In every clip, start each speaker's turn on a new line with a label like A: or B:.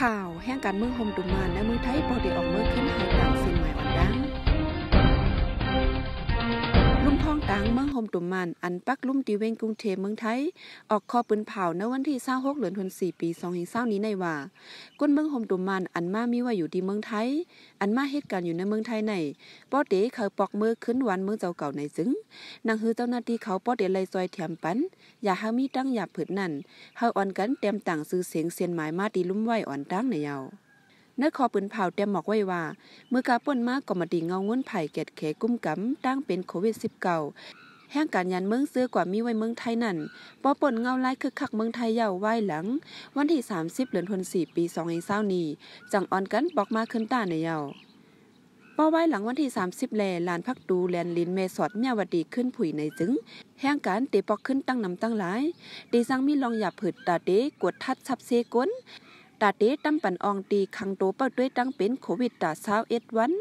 A: ข่าวแห่งการเมืองโฮมดุมาน และเมืองไทยพอดีออกเมื่อขึ้นหายตงสินหมาอ่อนดังลุงทองตัางเมืองมตุมมันอันปักลุ่มตีเวงกรุงเทพเมืองไทย ออกข้อปืนเผาในวันที่26เดือนทันสี่ปีส2020นี้ในว่า ก้นเมืองโฮมตุมมันอันมามีว่าอยู่ที่เมืองไทย อันมาเหตุการณ์อยู่ในเมืองไทยในป้อเต๋เขาปอกมือขึ้นวันเมืองเจ้าเก่าในจึงนางฮือเจ้าหน้าที่เขาป้อเต๋ไลซอยแถมปัน อย่าหามีตั้งอย่าผืดนั่นเฮาอ่อนกันเต็มต่างซื้อเสียงเสียนหมายมาตีลุ่มไหวอ่อนตั้งในเยาวเนื้อคอปืนเผาเต็ียมบอกไว้ว่า เมื่อกาป่นมากก็มาดีเงาเงวนไผ่เกตเขกุ้มกำตั้งเป็นโควิด -19 แห่งการยันเมืองซื้อกว่ามีไว้เมืองไทยนั่นปอปนเงาไล่คึกคักเมืองไทยยาวไหวหลัง วันที่ 30เหือนทันสี่ปีสองเ0้านี จังออนกันบอกมาขึ้นตาในยาวปอไวหลังวันที่ 30แลลานพักดูแลนลินเมสอดเมียวดีขึ้นผุยในจึง แห่งการเตปอกขึ้นตั้งนำตั้งหลายตีสังมีลองหยับผืดตาเตกวดทัดชับเซก้นตาเตตั้มปันอองตีคังโตเปิดด้วยตั้งเป็นโควิดตาเช้าเอ็ดวัน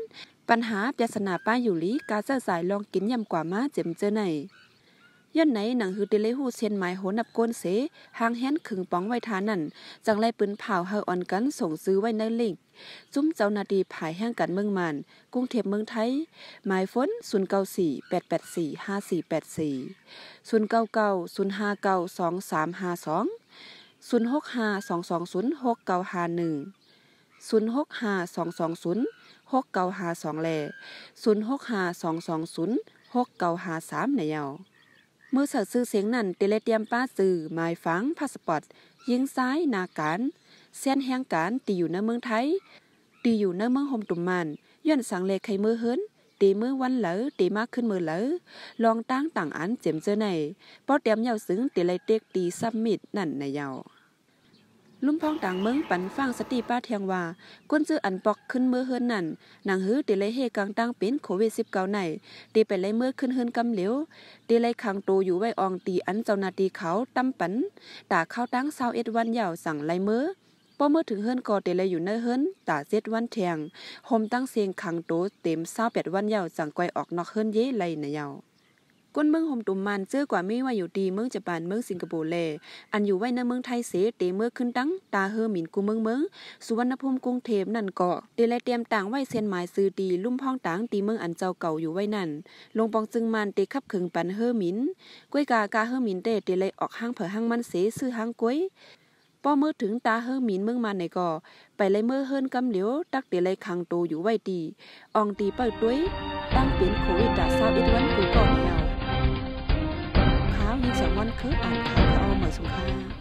A: ปัญหาปยาสนาป้าอยู่ลีกาเส้อสายลองกินยำกว่ามาเจ็มเจอไหนย้อนไหนหนังฮือเดเลหูเซนหมายโหนับก้นเสหางแฮนขึงป้องไว้ทานั่น จังไรปืนเผาเฮออ่อนกันส่งซื้อไว้ในลิงจุ้มเจ้านาดีผายแห้งกันเมืองมันกรุงเทพเมืองไทยหมายฝนศูนย์เก้าสี่แปดแปดสี่ห้าสี่แปดสี่ศูนย์เก้าเก้าศูนย์ห้าเก้าสองสามห้าสอง0652206951 0652206952 แล0652206953ในเยามือเสือซื้อเสียงนั่นเตเลเตียมป้าซื้อหมายฟังพาสปอร์ตยิงซ้ายนาการเส้นแห่งการตีอยู่ในเมืองไทยตีอยู่ในเมืองหฮมตุ่มมันย้อนสังเลขไขมือเฮิรนตีมือวันเหลอตีมากขึ้นมือเหลอลองตั้งต่างอันเจ็มเจอในป้อเตรียมเยาซึ้งตีไรเต็กตีซับมิดนั่นในเยาลุ่มพ้องต่างเมืองปันฟังสติป้าเทียงว่าก้นจื้ออันปอกขึ้นเมื่อเฮือนนั่นนางหื้อตีไรเฮกังตั้งเป็นโควิดสิบเก้าในตีไปไรเมื่อขึ้นเฮือนกำเหลียวตีไรคางโตอยู่ไว้อองตีอันเจ้านาตีเขาตั้มปันตาเข้าตั้งเศร้าเอ็ดวันเยาสั่งไรเมื่อป้อเมื่อถึงเฮิรนก่อเตเลยอยู่เนือเฮิรนตาเจ็ดวันแทงโฮมตั้งเสียงขังโตเต็มเศร้าแปดวันยาวจังไกวออกนอกเฮิรนเย่ไรนะยาว ก้นเมืองห่มตุ่มมันเจือกว่าไม่ว่าอยู่ดีเมืองจะปานเมืองสิงคโปร์แลอันอยู่ไว้ในเมืองไทยเสเตเมื่อขึ้นตั้งตาเฮอหมินกูเมืองเมือง สุวรรณภูมิกรุงเทพนันเกาะเตลเตรียมต่างไว้เส้นหมายซื้อดีลุ่มพ้องต่างตีเมืองอันเจ้าเก่าอยู่ไว้นั่น ลงปองจึงมันเตขับขึงปันเฮอหมินกล้วยกากาเฮอหมินเตเตเลยออกห้างเผอห้างมันเสซื้อห้างกล้วยพอเมื่อถึงตาเฮิรมินเมืองมาในก่อไปเลยเมื่อเฮิรนกำเหลียว ตักเตลัยคังโตอยู่ไว้ตีอองตีเปิดด้วย ตั้งเป็นโควิดดาเาอิดวันกูก่อนเหี่ยวข้าวยิงสองวันคืออ่านข่าวเอาเหมือนสงคราม